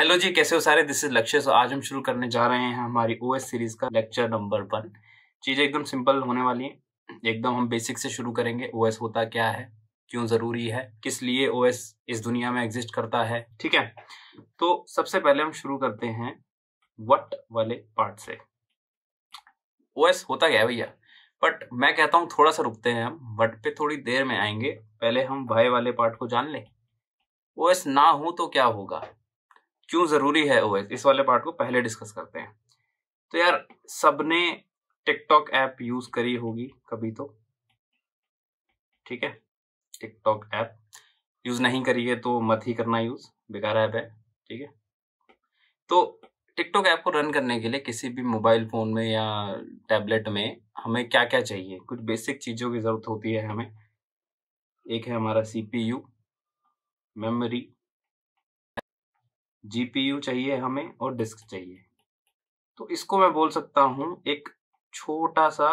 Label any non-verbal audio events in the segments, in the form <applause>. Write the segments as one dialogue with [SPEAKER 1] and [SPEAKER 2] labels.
[SPEAKER 1] hello जी कैसे हो सारे दिस इज लक्ष्य सो आज हम शुरू करने जा रहे हैं हमारी ओ सीरीज का लेक्चर नंबर वन चीज़ें एकदम सिंपल होने वाली है एकदम हम बेसिक से शुरू करेंगे ओ होता क्या है क्यों ज़रूरी है किस लिए ओ इस दुनिया में एग्जिस्ट करता है ठीक है तो सबसे पहले हम शुरू करते हैं वट वाले पार्ट से ओ होता क्या है भैया बट मैं कहता हूँ थोड़ा सा रुकते हैं हम वट पे थोड़ी देर में आएंगे पहले हम भाई वाले पार्ट को जान लें ओ ना हो तो क्या होगा क्यों ज़रूरी है ओ इस वाले पार्ट को पहले डिस्कस करते हैं तो यार सबने टिकटॉक ऐप यूज़ करी होगी कभी तो ठीक है टिकटॉक ऐप यूज़ नहीं करी है तो मत ही करना यूज़ बेकार ऐप है ठीक है तो टिकटॉक ऐप को रन करने के लिए किसी भी मोबाइल फ़ोन में या टैबलेट में हमें क्या क्या चाहिए कुछ बेसिक चीज़ों की ज़रूरत होती है हमें एक है हमारा C P U memory GPU चाहिए हमें और डिस्क चाहिए तो इसको मैं बोल सकता हूं एक छोटा सा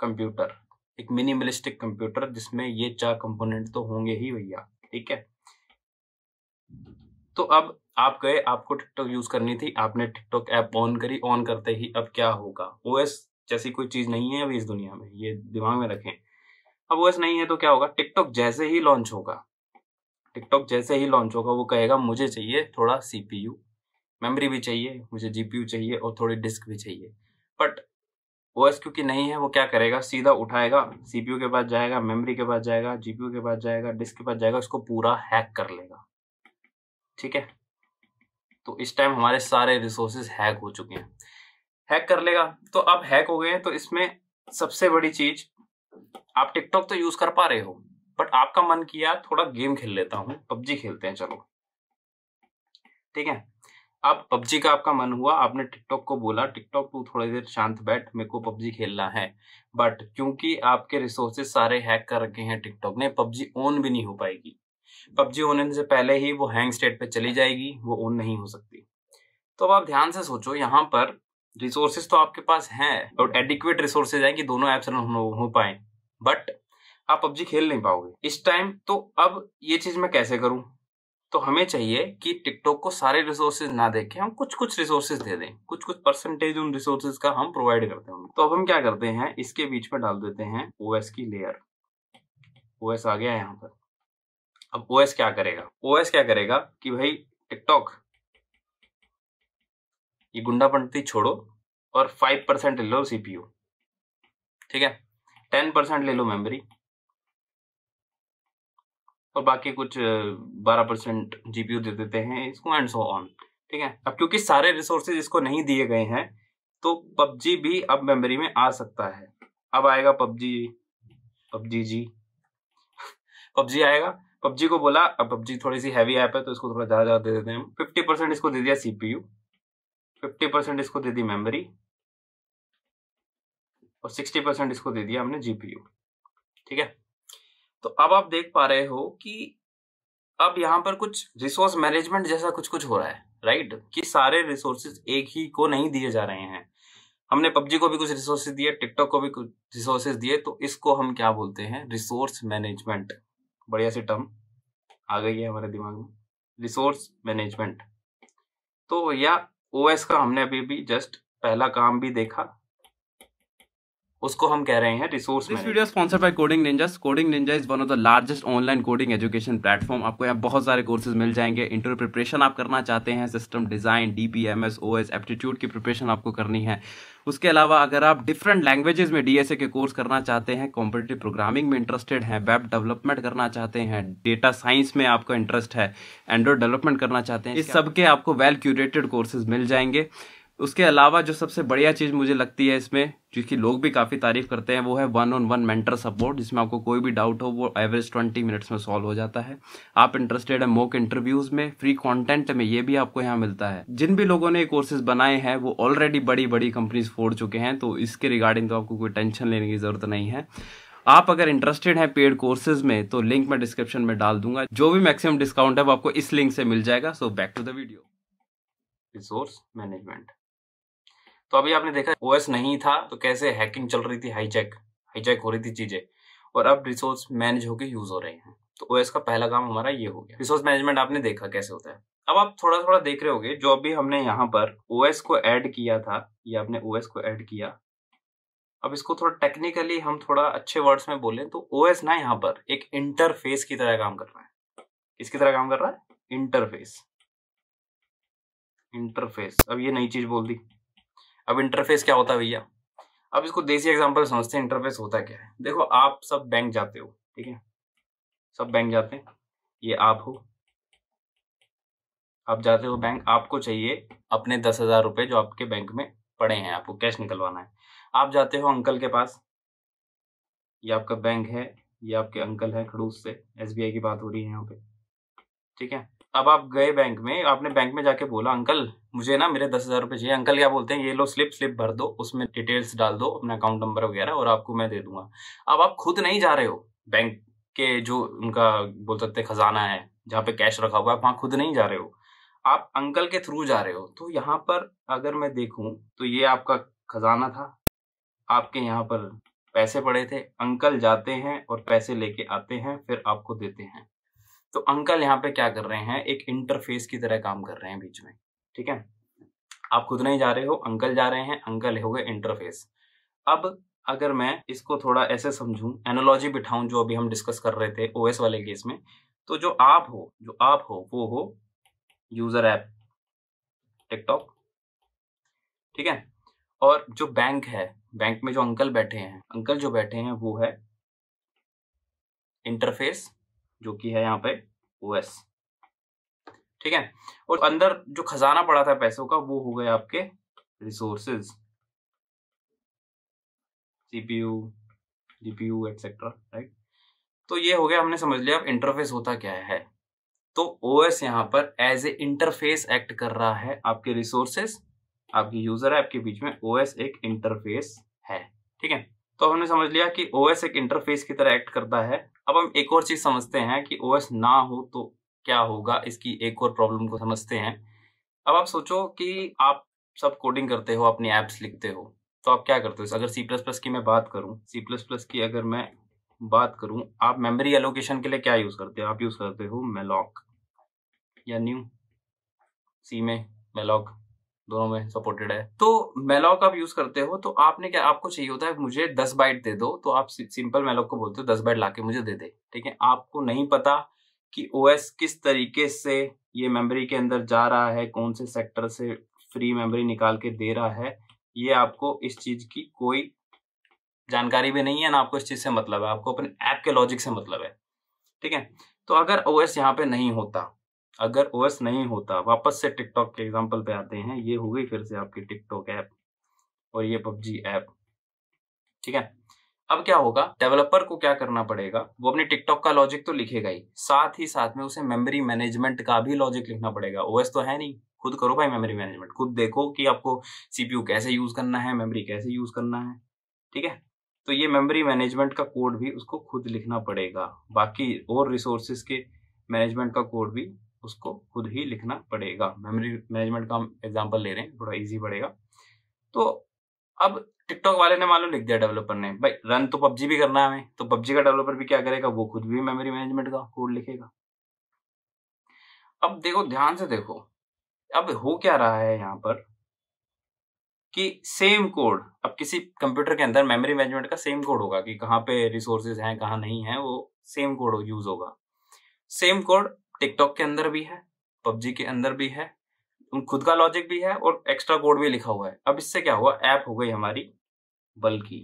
[SPEAKER 1] कंप्यूटर एक मिनिमलिस्टिक कंप्यूटर जिसमें ये चार कंपोनेंट तो होंगे ही भैया ठीक है तो अब आप गए आपको टिकटॉक यूज करनी थी आपने टिकटॉक ऐप ऑन करी ऑन करते ही अब क्या होगा ओएस जैसी कोई चीज नहीं है अभी इस दुनिया में ये दिमाग में रखें अब ओएस नहीं है तो क्या होगा टिकटॉक जैसे ही लॉन्च होगा टिकटॉक जैसे ही लॉन्च होगा वो कहेगा मुझे चाहिए थोड़ा सीपीयू मेमोरी भी चाहिए मुझे जीपीयू चाहिए और थोड़ी डिस्क भी चाहिए बट ओ एस क्योंकि नहीं है वो क्या करेगा सीधा उठाएगा सीपीयू के पास जाएगा मेमोरी के पास जाएगा जीपीयू के पास जाएगा डिस्क के पास जाएगा उसको पूरा हैक कर लेगा ठीक है तो इस टाइम हमारे सारे रिसोर्सेज हैक हो चुके हैं हैक कर लेगा तो अब हैक हो गए हैं तो इसमें सबसे बड़ी चीज आप टिकटॉक तो यूज कर पा रहे हो बट आपका मन किया थोड़ा गेम खेल लेता हूँ पबजी खेलते हैं चलो ठीक है अब पबजी का आपका मन हुआ आपने टिकटॉक को बोला टिकटॉक तू थोड़ी देर शांत बैठ मेरे को पबजी खेलना है बट क्योंकि आपके रिसोर्सेस सारे हैक कर रखे हैं टिकटॉक ने पबजी ऑन भी नहीं हो पाएगी पबजी होने से पहले ही वो हैंग स्टेट पे चली जाएगी वो ऑन नहीं हो सकती तो अब आप ध्यान से सोचो यहाँ पर रिसोर्सेज तो आपके पास है और एडिक्वेट रिसोर्सेज हैं कि दोनों ऐप्स रन हो पाए बट आप पबजी खेल नहीं पाओगे इस टाइम तो अब ये चीज मैं कैसे करूं तो हमें चाहिए कि टिकटॉक को सारे रिसोर्सेज ना देके हम कुछ कुछ रिसोर्सेज दे दें कुछ कुछ परसेंटेज उन रिसोर्सेज का हम प्रोवाइड करते हैं तो अब हम क्या करते हैं इसके बीच में डाल देते हैं ओएस की लेयर ओएस आ गया है यहाँ पर अब ओएस क्या करेगा ओएस क्या करेगा कि भाई टिकटॉक ये गुंडा पंडती छोड़ो और फाइव परसेंट ले लो सीपीयू ठीक है टेन परसेंट ले लो मेमोरी और बाकी कुछ बारह परसेंट जीपीयू दे देते हैं इसको एंड सो ऑन ठीक है अब क्योंकि सारे रिसोर्सेज इसको नहीं दिए गए हैं तो पबजी भी अब मेमोरी में आ सकता है अब आएगा पबजी पबजी जी <laughs> पबजी आएगा पबजी को बोला अब पबजी थोड़ी सी हैवी ऐप है तो इसको थोड़ा ज़्यादा ज़्यादा दे देते हैं फिफ्टी परसेंट इसको दे दिया सीपीयू फिफ्टी परसेंट इसको दे दी मेमोरी और सिक्सटी परसेंट इसको दे दिया हमने जीपीयू ठीक है तो अब आप देख पा रहे हो कि अब यहाँ पर कुछ रिसोर्स मैनेजमेंट जैसा कुछ कुछ हो रहा है राइट कि सारे रिसोर्सेज एक ही को नहीं दिए जा रहे हैं हमने पबजी को भी कुछ रिसोर्सेज दिए टिकटॉक को भी कुछ रिसोर्सेज दिए तो इसको हम क्या बोलते हैं रिसोर्स मैनेजमेंट बढ़िया सी टर्म आ गई है हमारे दिमाग में रिसोर्स मैनेजमेंट तो या ओएस का हमने अभी भी जस्ट पहला काम भी देखा उसको हम कह रहे हैं resource this video sponsored by coding ninja coding ninja is one of the largest online coding education platform आपको यहाँ बहुत सारे कोर्सेज मिल जाएंगे इंटरव्यू प्रिपरेशन आप करना चाहते हैं system design O S aptitude की प्रिपरेशन आपको करनी है उसके अलावा अगर आप डिफरेंट लैंग्वेजेज में डीएसए के कोर्स करना चाहते हैं कॉम्पिटेटिव प्रोग्रामिंग में इंटरेस्टेड हैं वेब डेवलपमेंट करना चाहते हैं डेटा साइंस में आपका इंटरेस्ट है एंड्रॉइड डेवलपमेंट करना चाहते हैं इस सब के आपको वेल क्यूरेटेड कोर्सेज मिल जाएंगे उसके अलावा जो सबसे बढ़िया चीज़ मुझे लगती है इसमें जिसकी लोग भी काफ़ी तारीफ करते हैं वो है one on one mentor support जिसमें आपको कोई भी डाउट हो वो एवरेज ट्वेंटी मिनट्स में सॉल्व हो जाता है आप इंटरेस्टेड है मोक इंटरव्यूज में फ्री कंटेंट में ये भी आपको यहाँ मिलता है जिन भी लोगों ने कोर्सेज बनाए हैं वो ऑलरेडी बड़ी बड़ी कंपनीज फोड़ चुके हैं तो इसके रिगार्डिंग तो आपको कोई टेंशन लेने की ज़रूरत नहीं है आप अगर इंटरेस्टेड हैं पेड कोर्सेज में तो लिंक मैं डिस्क्रिप्शन में डाल दूंगा जो भी मैक्सिमम डिस्काउंट है वो आपको इस लिंक से मिल जाएगा so back to the video resource management तो अभी आपने देखा ओएस नहीं था तो कैसे हैकिंग चल रही थी हाईजैक हाईजैक हो रही थी चीजें और अब रिसोर्स मैनेज होकर यूज हो रहे हैं तो ओएस का पहला काम हमारा ये हो गया रिसोर्स मैनेजमेंट आपने देखा कैसे होता है अब आप थोड़ा थोड़ा देख रहे हो जो अभी हमने यहाँ पर ओएस को ऐड किया था ये आपने ओएस को ऐड किया अब इसको थोड़ा टेक्निकली हम थोड़ा अच्छे वर्ड्स में बोले तो ओएस ना यहाँ पर एक इंटरफेस की तरह काम कर रहा है इसकी तरह काम कर रहा है इंटरफेस इंटरफेस अब ये नई चीज बोल दी अब इंटरफेस क्या होता है भैया अब इसको देसी एग्जाम्पल समझते हैं इंटरफेस होता क्या है देखो आप सब बैंक जाते हो ठीक है सब बैंक जाते हैं ये आप हो आप जाते हो बैंक आपको चाहिए अपने दस हजार रुपये जो आपके बैंक में पड़े हैं आपको कैश निकलवाना है आप जाते हो अंकल के पास ये आपका बैंक है ये आपके अंकल है खड़ूस से एसबीआई की बात हो रही है यहाँ पे ठीक है अब आप गए बैंक में आपने बैंक में जाके बोला अंकल मुझे ना मेरे दस हज़ार रुपये चाहिए अंकल क्या बोलते हैं ये लो स्लिप स्लिप भर दो उसमें डिटेल्स डाल दो अपना अकाउंट नंबर वगैरह और आपको मैं दे दूंगा अब आप खुद नहीं जा रहे हो बैंक के जो उनका बोल सकते खजाना है जहाँ पे कैश रखा हुआ है आप खुद नहीं जा रहे हो आप अंकल के थ्रू जा रहे हो तो यहाँ पर अगर मैं देखूँ तो ये आपका खजाना था आपके यहाँ पर पैसे पड़े थे अंकल जाते हैं और पैसे लेके आते हैं फिर आपको देते हैं तो अंकल यहाँ पे क्या कर रहे हैं एक इंटरफेस की तरह काम कर रहे हैं बीच में ठीक है आप खुद नहीं जा रहे हो अंकल जा रहे हैं अंकल हो गए इंटरफेस अब अगर मैं इसको थोड़ा ऐसे समझूं एनोलॉजी बिठाऊं जो अभी हम डिस्कस कर रहे थे ओएस वाले केस में तो जो आप हो जो आप हो वो हो यूजर ऐप टिकटॉक ठीक है और जो बैंक है बैंक में जो अंकल बैठे हैं अंकल जो बैठे हैं वो है इंटरफेस जो कि है यहाँ पे ओएस ठीक है और अंदर जो खजाना पड़ा था पैसों का वो हो गए आपके resources CPU GPU etcetera right तो ये हो गया हमने समझ लिया अब इंटरफेस होता क्या है तो ओ एस यहाँ पर एज ए इंटरफेस एक्ट कर रहा है आपके रिसोर्सेस आपकी यूजर ऐप के बीच में ओ एस एक इंटरफेस है ठीक है तो हमने समझ लिया कि ओ एस एक इंटरफेस की तरह एक्ट करता है अब हम एक और चीज़ समझते हैं कि ओ ना हो तो क्या होगा इसकी एक और प्रॉब्लम को समझते हैं अब आप सोचो कि आप सब कोडिंग करते हो अपनी एप्स लिखते हो तो आप क्या करते हो अगर सी प्लस प्लस की मैं बात करूं सी प्लस प्लस की अगर मैं बात करूं आप मेमोरी एलोकेशन के लिए क्या यूज़ करते हो आप यूज़ करते हो मेलॉक या न्यू सी में मेलॉक दोनों में सपोर्टेड है तो मेलॉक आप यूज करते हो तो आपने क्या आपको चाहिए होता है मुझे दस बाइट दे दो तो आप सिंपल मेलॉक को बोलते हो दस बाइट ला मुझे दे दे ठीक है आपको नहीं पता कि ओ किस तरीके से ये मेमोरी के अंदर जा रहा है कौन से सेक्टर से फ्री मेमोरी निकाल के दे रहा है ये आपको इस चीज की कोई जानकारी भी नहीं है ना आपको इस चीज से मतलब है आपको अपने ऐप के लॉजिक से मतलब है ठीक है तो अगर ओ एस यहाँ पे नहीं होता अगर ओएस नहीं होता वापस से टिकटॉक के एग्जाम्पल पे आते हैं ये हो गई फिर से आपकी टिकटॉक ऐप और ये पबजी ऐप ठीक है अब क्या होगा डेवलपर को क्या करना पड़ेगा वो अपने टिकटॉक का लॉजिक तो लिखेगा ही साथ ही साथ में उसे मेमोरी मैनेजमेंट का भी लॉजिक लिखना पड़ेगा ओएस तो है नहीं खुद करो भाई मेमोरी मैनेजमेंट खुद देखो कि आपको सीपीयू कैसे यूज करना है मेमोरी कैसे यूज करना है ठीक है तो ये मेमोरी मैनेजमेंट का कोड भी उसको खुद लिखना पड़ेगा बाकी और रिसोर्सेज के मैनेजमेंट का कोड भी उसको खुद ही लिखना पड़ेगा मेमोरी मैनेजमेंट का हम एग्जाम्पल ले रहे हैं थोड़ा ईजी पड़ेगा तो अब टिकटॉक वाले ने मान लो लिख दिया डेवलपर ने भाई रन तो पबजी भी करना है हमें तो पबजी का डेवलपर भी क्या करेगा वो खुद भी मेमोरी मैनेजमेंट का कोड लिखेगा अब देखो ध्यान से देखो अब हो क्या रहा है यहाँ पर कि सेम कोड अब किसी कंप्यूटर के अंदर मेमोरी मैनेजमेंट का सेम कोड होगा कि कहाँ पे रिसोर्सेज हैं कहाँ नहीं है वो सेम कोड यूज होगा सेम कोड टिकटॉक के अंदर भी है पबजी के अंदर भी है खुद का लॉजिक भी है और एक्स्ट्रा कोड भी लिखा हुआ है अब इससे क्या हुआ ऐप हो गई हमारी बल्कि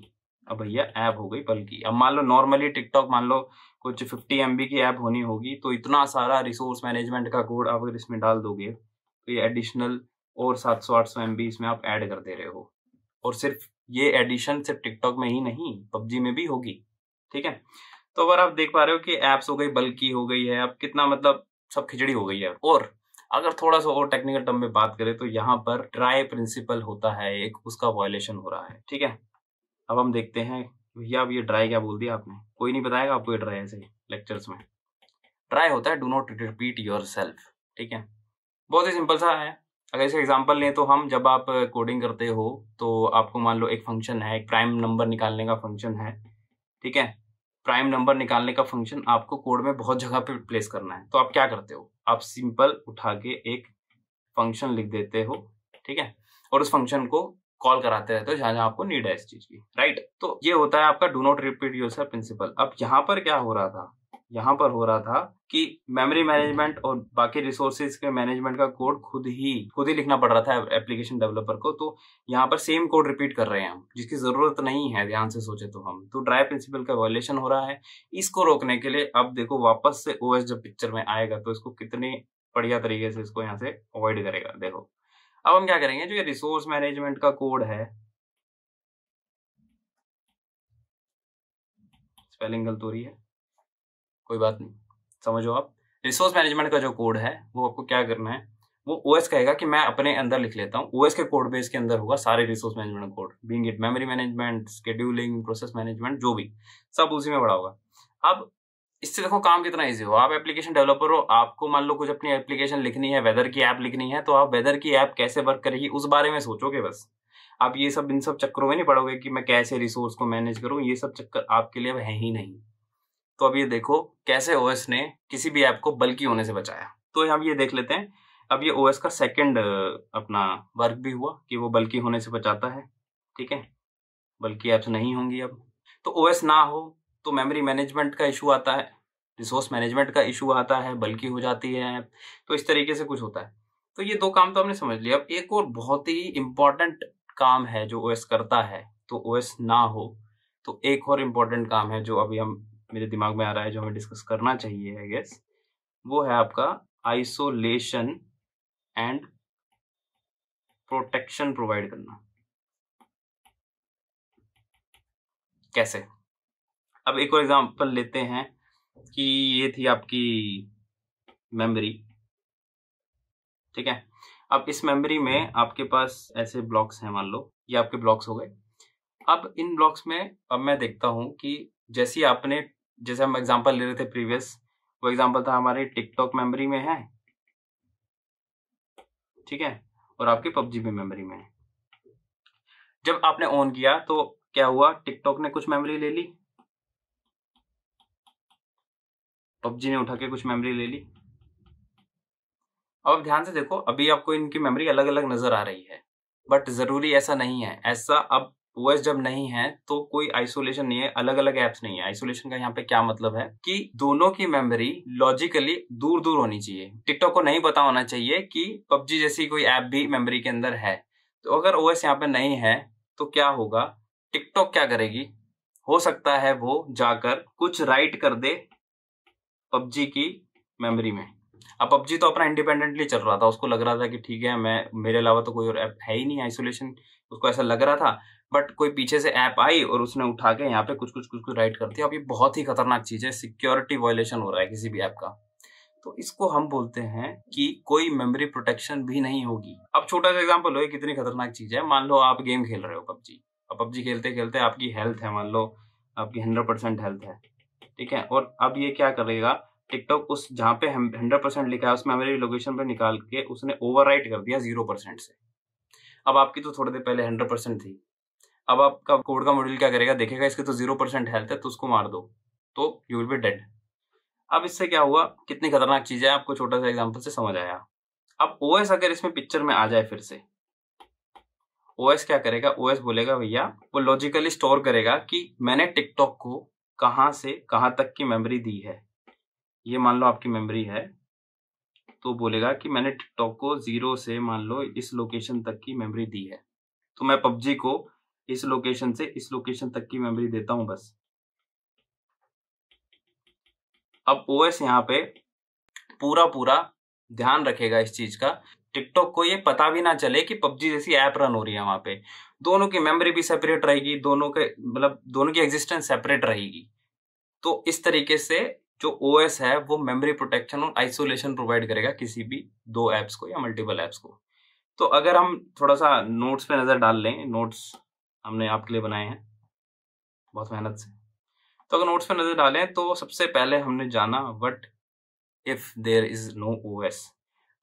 [SPEAKER 1] अब भैया ऐप हो गई बल्कि अब मान लो नॉर्मली टिकटॉक मान लो कुछ फिफ्टी एम की ऐप होनी होगी तो इतना सारा रिसोर्स मैनेजमेंट का कोड आप अगर इसमें डाल दोगे तो ये एडिशनल और सात सौ आठ सौ एम इसमें आप ऐड कर दे रहे हो और सिर्फ ये एडिशन सिर्फ टिकटॉक में ही नहीं पबजी में भी होगी ठीक है तो अगर आप देख पा रहे हो कि एप्स हो गई बल्कि हो गई है अब कितना मतलब सब खिचड़ी हो गई है और अगर थोड़ा सा और टेक्निकल टर्म में बात करें तो यहाँ पर ट्राई प्रिंसिपल होता है एक उसका वॉयलेशन हो रहा है ठीक है अब हम देखते हैं भैया अब ये ड्राई क्या बोल दिया आपने कोई नहीं बताएगा आपको ये ड्राई ऐसे लेक्चर्स में ड्राई होता है do not repeat yourself ठीक है बहुत ही सिंपल सा है अगर इसे एग्जाम्पल लें तो हम जब आप कोडिंग करते हो तो आपको मान लो एक फंक्शन है एक प्राइम नंबर निकालने का फंक्शन है ठीक है प्राइम नंबर निकालने का फंक्शन आपको कोड में बहुत जगह पे प्लेस करना है तो आप क्या करते हो आप सिंपल उठा के एक फंक्शन लिख देते हो ठीक है और उस फंक्शन को कॉल कराते रहते हो जहां जहां आपको नीड है इस चीज की राइट तो ये होता है आपका do not repeat your principle अब यहाँ पर क्या हो रहा था यहाँ पर हो रहा था कि मेमोरी मैनेजमेंट और बाकी रिसोर्सेज के मैनेजमेंट का कोड खुद ही खुद ही लिखना पड़ रहा था एप्लीकेशन डेवलपर को तो यहाँ पर सेम कोड रिपीट कर रहे हैं हम जिसकी जरूरत नहीं है ध्यान से सोचे तो हम तो ड्राई प्रिंसिपल का वॉयलेशन हो रहा है इसको रोकने के लिए अब देखो वापस से ओ जब पिक्चर में आएगा तो इसको कितने बढ़िया तरीके से इसको यहाँ से अवॉइड करेगा देखो अब हम क्या करेंगे जो ये रिसोर्स मैनेजमेंट का कोड है स्पेलिंग गलत हो रही है कोई बात नहीं समझो आप रिसोर्स मैनेजमेंट का जो कोड है वो आपको क्या करना है वो ओ कहेगा कि मैं अपने अंदर लिख लेता हूँ ओ के कोड बेस के अंदर होगा सारे resource management code being it memory management scheduling process management जो भी सब उसी में बड़ा होगा अब इससे देखो काम कितना ईजी हो आप एप्लीकेशन डेवलपर हो आपको मान लो कुछ अपनी एप्लीकेशन लिखनी है वेदर की ऐप लिखनी है तो आप वेदर की ऐप कैसे वर्क करेगी उस बारे में सोचोगे बस आप ये सब इन सब चक्करों में नहीं पड़ोगे कि मैं कैसे रिसोर्स को मैनेज करूँ ये सब चक्कर आपके लिए है ही नहीं तो अब ये देखो कैसे ओएस ने किसी भी ऐप को बल्कि होने से बचाया तो हम ये देख लेते हैं अब ये ओएस का सेकंड अपना वर्क भी हुआ कि वो बल्कि होने से बचाता है ठीक है बल्कि ऐप्स नहीं होंगी अब तो ओएस ना हो तो मेमोरी मैनेजमेंट का इशू आता है रिसोर्स मैनेजमेंट का इशू आता है बल्कि हो जाती है ऐप तो इस तरीके से कुछ होता है तो ये दो काम तो हमने समझ लिया अब एक और बहुत ही इम्पॉर्टेंट काम है जो ओएस करता है तो ओएस ना हो तो एक और इम्पॉर्टेंट काम है जो अभी हम मेरे दिमाग में आ रहा है जो हमें डिस्कस करना चाहिए आई गेस वो है आपका आइसोलेशन एंड प्रोटेक्शन प्रोवाइड करना कैसे अब एक और एग्जांपल लेते हैं कि ये थी आपकी मेमोरी ठीक है अब इस मेमोरी में आपके पास ऐसे ब्लॉक्स हैं मान लो ये आपके ब्लॉक्स हो गए अब इन ब्लॉक्स में अब मैं देखता हूं कि जैसे आपने जैसे हम एग्जांपल ले रहे थे प्रीवियस वो एग्जांपल था हमारे टिकटॉक मेमोरी में है ठीक है और आपकी पबजी भी मेमोरी में है जब आपने ऑन किया तो क्या हुआ टिकटॉक ने कुछ मेमोरी ले ली पबजी ने उठा के कुछ मेमोरी ले ली अब ध्यान से देखो अभी आपको इनकी मेमोरी अलग अलग नजर आ रही है बट जरूरी ऐसा नहीं है ऐसा अब ओएस जब नहीं है तो कोई आइसोलेशन नहीं है अलग अलग एप्स नहीं है आइसोलेशन का यहाँ पे क्या मतलब है कि दोनों की मेमोरी लॉजिकली दूर दूर होनी चाहिए टिकटॉक को नहीं पता होना चाहिए कि पबजी जैसी कोई ऐप भी मेमोरी के अंदर है तो अगर ओ एस यहाँ पे नहीं है तो क्या होगा टिकटॉक क्या करेगी हो सकता है वो जाकर कुछ राइट कर दे पबजी की मेमोरी में अब पबजी तो अपना इंडिपेंडेंटली चल रहा था उसको लग रहा था कि ठीक है मैं मेरे अलावा तो कोई और ऐप है ही नहीं आइसोलेशन उसको ऐसा लग रहा था बट कोई पीछे से ऐप आई और उसने उठा के यहाँ पे कुछ कुछ कुछ कुछ राइट कर दिया अब ये बहुत ही खतरनाक चीज है सिक्योरिटी वायलेशन हो रहा है किसी भी ऐप का तो इसको हम बोलते हैं कि कोई मेमोरी प्रोटेक्शन भी नहीं होगी अब छोटा सा एग्जाम्पल हो कितनी खतरनाक चीज है मान लो आप गेम खेल रहे हो पबजी अब पबजी खेलते खेलते आपकी हेल्थ है मान लो आपकी हंड्रेड परसेंट हेल्थ है ठीक है और अब ये क्या करेगा टिकटॉक उस जहाँ पे हंड्रेड परसेंट लिखा है उस मेमोरी लोकेशन पर निकाल के उसने ओवर कर दिया जीरो परसेंट से अब आपकी तो थोड़ी देर पहले हंड्रेड परसेंट थी अब आपका कोड का मॉड्यूल क्या करेगा देखेगा इसके तो जीरो परसेंट हेल्थ है तो उसको मार दो तो यू विल बी डेड अब इससे क्या हुआ कितनी खतरनाक चीजें आपको छोटा सा एग्जाम्पल से समझ आया अब ओ अगर इसमें पिक्चर में आ जाए फिर से ओ क्या करेगा ओ बोलेगा भैया वो लॉजिकली स्टोर करेगा कि मैंने टिकटॉक को कहाँ से कहाँ तक की मेमोरी दी है ये मान लो आपकी मेमोरी है तो बोलेगा कि मैंने टिकटॉक को जीरो से मान लो इस लोकेशन तक की मेमोरी दी है तो मैं पबजी को इस लोकेशन से इस लोकेशन तक की मेमोरी देता हूं बस अब ओएस यहाँ पे पूरा पूरा ध्यान रखेगा इस चीज का टिकटॉक को ये पता भी ना चले कि पबजी जैसी ऐप रन हो रही है वहां पे दोनों की मेमोरी भी सेपरेट रहेगी दोनों के मतलब दोनों की एग्जिस्टेंस सेपरेट रहेगी तो इस तरीके से जो ओ है वो मेमोरी प्रोटेक्शन और आइसोलेशन प्रोवाइड करेगा किसी भी दो एप्स को या मल्टीपल एप्स को तो अगर हम थोड़ा सा नोट्स पे नज़र डाल लें नोट्स हमने आपके लिए बनाए हैं बहुत मेहनत से तो अगर नोट्स पर नज़र डालें तो सबसे पहले हमने जाना what if there is no O S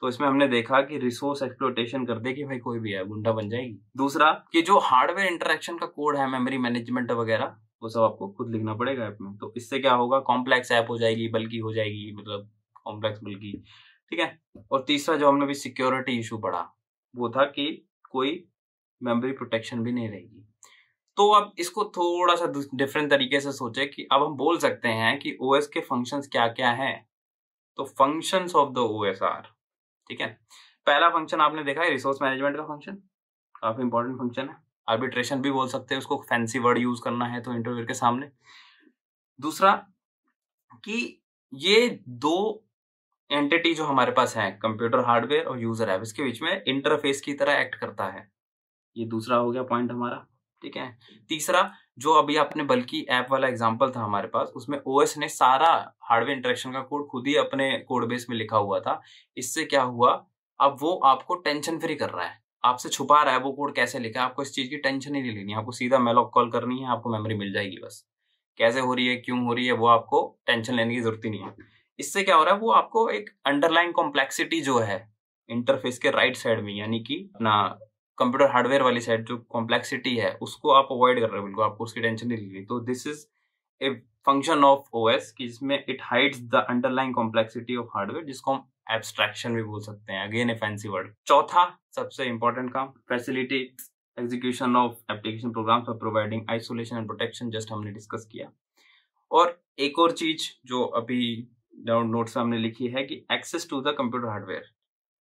[SPEAKER 1] तो इसमें हमने देखा कि रिसोर्स एक्सप्लोटेशन कर दे कि भाई कोई भी है गुंडा बन जाएगी दूसरा कि जो हार्डवेयर इंटरेक्शन का कोड है मेमोरी मैनेजमेंट वगैरह वो सब आपको खुद लिखना पड़ेगा ऐप में तो इससे क्या होगा कॉम्प्लेक्स ऐप हो जाएगी बल्कि हो जाएगी मतलब कॉम्प्लेक्स बल्कि ठीक है और तीसरा जो हमने भी सिक्योरिटी इशू पढ़ा वो था कि कोई मेमोरी प्रोटेक्शन भी नहीं रहेगी तो अब इसको थोड़ा सा डिफरेंट तरीके से सोचे कि अब हम बोल सकते हैं कि ओ के फंक्शन क्या क्या है तो फंक्शन ऑफ द ओ ठीक है पहला फंक्शन आपने देखा है रिसोर्स मैनेजमेंट का फंक्शन काफी इंपॉर्टेंट फंक्शन है आर्बिट्रेशन भी बोल सकते हैं उसको फैंसी वर्ड यूज करना है तो इंटरव्यू के सामने दूसरा कि ये दो एंटिटी जो हमारे पास है कंप्यूटर हार्डवेयर और यूजर है इसके बीच में इंटरफेस की तरह एक्ट करता है ये दूसरा हो गया पॉइंट हमारा ठीक है तीसरा जो अभी आपने बल्कि ऐप वाला एग्जांपल था हमारे पास उसमें ओएस ने सारा हार्डवेयर इंटरेक्शन का कोड खुद ही अपने कोड बेस में लिखा हुआ था इससे क्या हुआ अब वो आपको टेंशन फ्री कर रहा है आपसे छुपा रहा है वो कोड कैसे लिखा है आपको इस चीज़ की टेंशन ही नहीं लेनी आपको सीधा मेलॉक कॉल करनी है आपको मेमोरी मिल जाएगी बस कैसे हो रही है क्यों हो रही है वो आपको टेंशन लेने की जरूरत ही नहीं है इससे क्या हो रहा है वो आपको एक अंडरलाइन कॉम्प्लेक्सिटी जो है इंटरफेस के राइट साइड में यानी कि अपना कंप्यूटर हार्डवेयर वाली साइड जो कॉम्प्लेक्सिटी है उसको आप अवॉइड कर रहे हो बिल्कुल आपको उसकी टेंशन नहीं ली रही तो this is a function of O S की जिसमें it hides the underline complexity of hardware जिसको हम एब्स्ट्रैक्शन भी बोल सकते हैं अगेन ए फैंसी वर्ड चौथा सबसे इंपॉर्टेंट काम facility execution of application program for providing isolation and protection just हमने डिस्कस किया और एक और चीज जो अभी नोट हमने लिखी है कि access to the computer hardware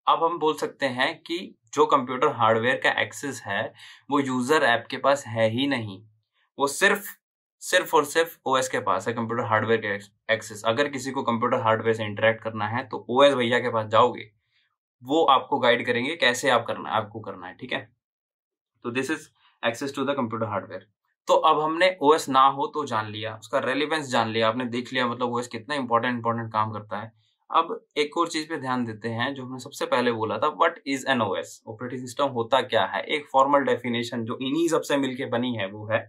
[SPEAKER 1] अब हम बोल सकते हैं कि जो कंप्यूटर हार्डवेयर का एक्सेस है वो यूजर ऐप के पास है ही नहीं वो सिर्फ सिर्फ और सिर्फ ओएस के पास है कंप्यूटर हार्डवेयर का एक्सेस अगर किसी को कंप्यूटर हार्डवेयर से इंटरेक्ट करना है तो ओएस भैया के पास जाओगे वो आपको गाइड करेंगे कैसे आप करना आपको करना है ठीक है तो this is access to the computer hardware तो अब हमने ओएस ना हो तो जान लिया उसका रेलिवेंस जान लिया आपने देख लिया मतलब ओएस कितना इंपॉर्टेंट इंपॉर्टेंट काम करता है अब एक और चीज पे ध्यान देते हैं जो हमने सबसे पहले बोला था what is an O S operating system होता क्या है एक फॉर्मल डेफिनेशन जो इन्हीं सबसे मिलके बनी है वो है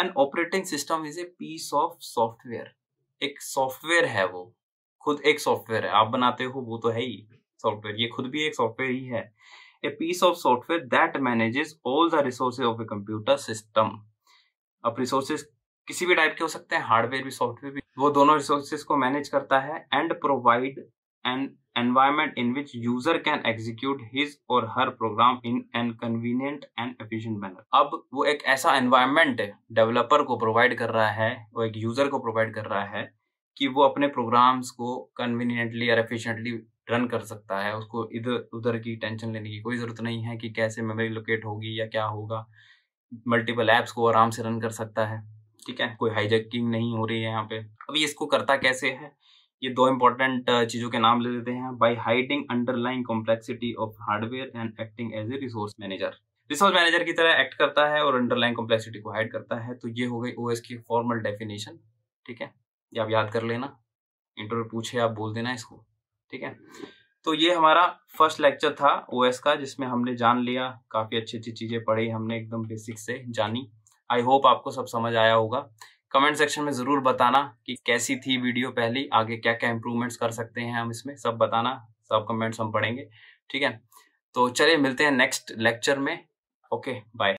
[SPEAKER 1] an operating system is a piece of software एक सॉफ्टवेयर है वो खुद एक सॉफ्टवेयर है आप बनाते हो वो तो है ही सॉफ्टवेयर ये खुद भी एक सॉफ्टवेयर ही है a piece of software that manages all the resources of a computer system अब रिसोर्सेज किसी भी टाइप के हो सकते हैं हार्डवेयर भी सॉफ्टवेयर भी वो दोनों रिसोर्सेज को मैनेज करता है and provide an environment in which user can execute his or her program in an convenient and efficient manner अब वो एक ऐसा एनवायरमेंट डेवलपर को प्रोवाइड कर रहा है वो एक यूजर को प्रोवाइड कर रहा है कि वो अपने प्रोग्राम्स को कन्वीनियंटली और एफिशिएंटली रन कर सकता है उसको इधर उधर की टेंशन लेने की कोई ज़रूरत नहीं है कि कैसे मेमोरी लोकेट होगी या क्या होगा मल्टीपल एप्स को आराम से रन कर सकता है ठीक है कोई हाईजैकिंग नहीं हो रही है यहाँ पे अभी इसको करता कैसे है ये दो इंपॉर्टेंट चीज़ों के नाम ले लेते हैं by hiding underline complexity of hardware and acting as a resource manager resource manager की तरह एक्ट करता है और अंडरलाइन कॉम्प्लेक्सिटी को हाइड करता है तो ये हो गई ओ की फॉर्मल डेफिनेशन ठीक है ये आप याद कर लेना इंटरव्यू पूछे आप बोल देना इसको ठीक है तो ये हमारा फर्स्ट लेक्चर था ओएस का जिसमें हमने जान लिया काफ़ी अच्छी अच्छी चीज़ें पढ़ी हमने एकदम बेसिक से जानी आई होप आपको सब समझ आया होगा कमेंट सेक्शन में ज़रूर बताना कि कैसी थी वीडियो पहली आगे क्या क्या इम्प्रूवमेंट्स कर सकते हैं हम इसमें सब बताना सब कमेंट्स हम पढ़ेंगे ठीक है तो चलिए मिलते हैं नेक्स्ट लेक्चर में ओके बाय